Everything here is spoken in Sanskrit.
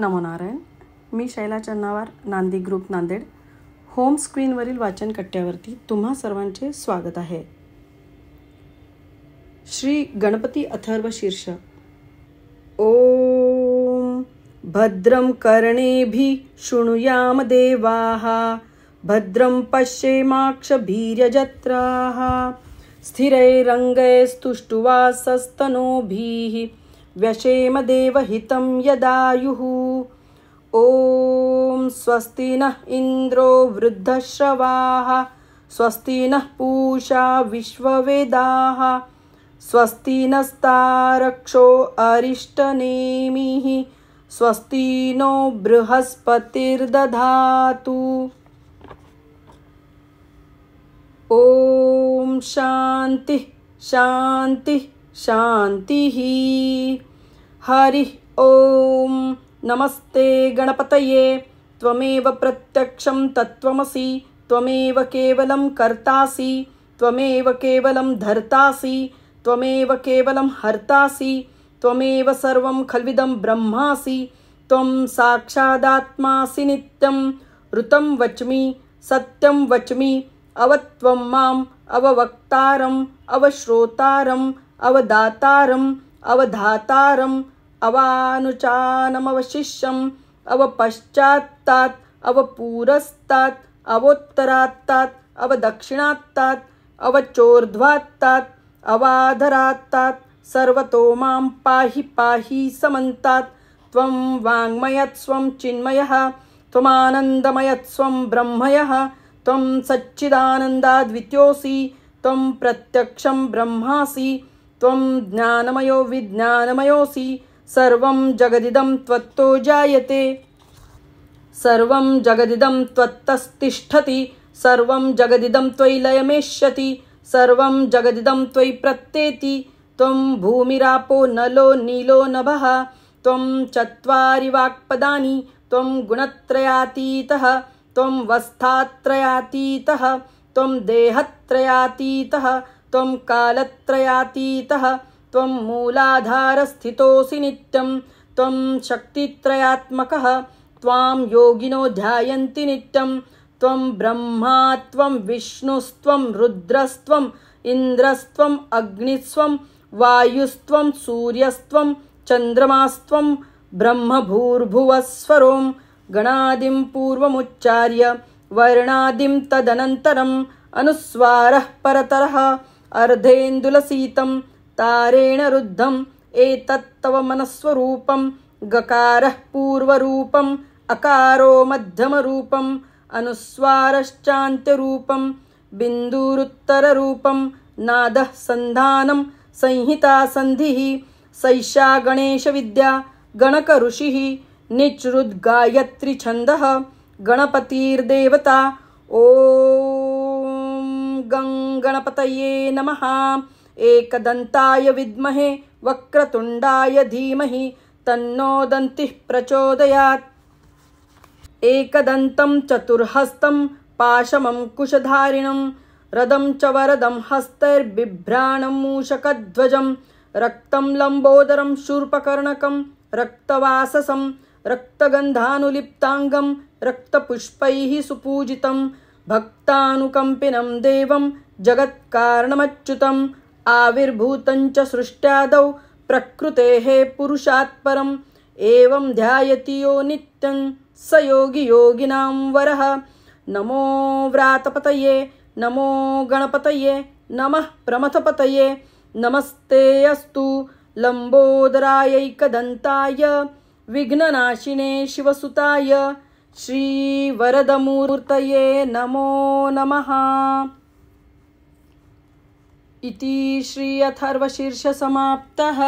नारायण मी शैला चन्नावार नांदी ग्रुप नांदेड होम स्क्रीनवरील वाचन कट्ट्यावरती तुम्हा सर्वांचे स्वागत आहे श्री गणपती अथर्व शीर्ष ओम भद्रं भी शृणुयाम देवाः भद्रं पश्येमाक्षभीर्यजत्राः स्थिरैरङ्गैस्तुष्टुवासस्तनोभिः व्यशेम देवहितं यदायुः ॐ स्वस्ति नः इन्द्रो वृद्धश्रवाः स्वस्ति न पूषा विश्ववेदाः स्वस्ति नस्तारक्षो अरिष्टनेमिः स्वस्ति नो ओ शांति शांति शांति ही हरिः ॐ नमस्ते गणपतये त्वमेव प्रत्यक्षं तत्त्वमसि त्वमेव केवलं कर्तासि त्वमेव केवलं धर्तासि त्वमेव केवलं हर्तासि त्वमेव सर्वं खल्विदं ब्रह्मासि त्वं साक्षादात्मासि नित्यं ऋतं वच्मि सत्यं वच्मि अवत्वं माम् अववक्तारम् अवश्रोतारम् अवदातारम् अवधातारम् अवानुचानमवशिष्यम् अवपश्चात्तात् अवपूरस्तात् अवोत्तरात्तात् अवदक्षिणात्तात् अवचोर्ध्वात्तात् अवाधरात्तात् सर्वतो मां पाहि पाहि समन्तात् त्वं वाङ्मयत्स्वं चिन्मयः त्वमानन्दमयत्स्वं ब्रह्मयः त्वं सच्चिदानन्दाद्वितीयोऽसि त्वं प्रत्यक्षं ब्रह्मासि त्वं ज्ञानमयो विज्ञानमयोऽसि सर्वं त्वत्तो जायते सर्वं जगदिदं त्वत्तस्तिष्ठति सर्वं जगदिदं त्वयि लयमेष्यति सर्वं जगदिदं त्वयि प्रत्येति त्वं भूमिरापो नलो नीलो नभः त्वं चत्वारि वाक्पदानि त्वं गुणत्रयातीतः त्वं वस्थात्रयातीतः त्वं देहत्रयातीतः त्वं कालत्रयातीतः त्वं मूलाधारस्थितोऽसि नित्यं त्वं शक्तित्रयात्मकः त्वां योगिनो ध्यायन्ति नित्यं त्वं ब्रह्मा त्वं विष्णुस्त्वं रुद्रस्त्वम् इन्द्रस्त्वम् अग्निस्वम् वायुस्त्वं सूर्यस्त्वं चन्द्रमास्त्वं ब्रह्मभूर्भुवःस्वरोम् गणादिं पूर्वमुच्चार्य वर्णादिं तदनन्तरम् अनुस्वारः परतरः अर्धेन्दुलसीतम् तारेण रुद्धम् एतत्तव मनस्वरूपम् गकारः पूर्वरूपम् अकारो मध्यमरूपम् अनुस्वारश्चान्त्यरूपम् बिन्दुरुत्तररूपम् नादः सन्धानम् संहिता सन्धिः सैषा गणेशविद्या गणकऋषिः निचृद्गायत्री छन्दः गणपतिर्देवता ॐ गङ्गणपतये नमः एकदन्ताय विद्महे वक्रतुण्डाय धीमहि तन्नो दन्तिः प्रचोदयात् एकदन्तं चतुर्हस्तं पाशमं कुशधारिणं रदं च वरदं मूषकध्वजं रक्तं लम्बोदरं शूर्पकर्णकं रक्तवाससं रक्तगन्धानुलिप्ताङ्गं रक्तपुष्पैः सुपूजितं भक्तानुकम्पिनं देवं जगत्कारणमच्युतम् आविर्भूतञ्च सृष्ट्यादौ प्रकृतेः पुरुषात्परम् एवं ध्यायति यो नित्यं स योगि योगिनां वरः नमो व्रातपतये नमो गणपतये नमः प्रमथपतये नमस्तेऽस्तु लम्बोदरायैकदन्ताय विघ्ननाशिने शिवसुताय श्रीवरदमूर्तये नमो नमः इति श्री अथर्वशीर्ष समाप्तः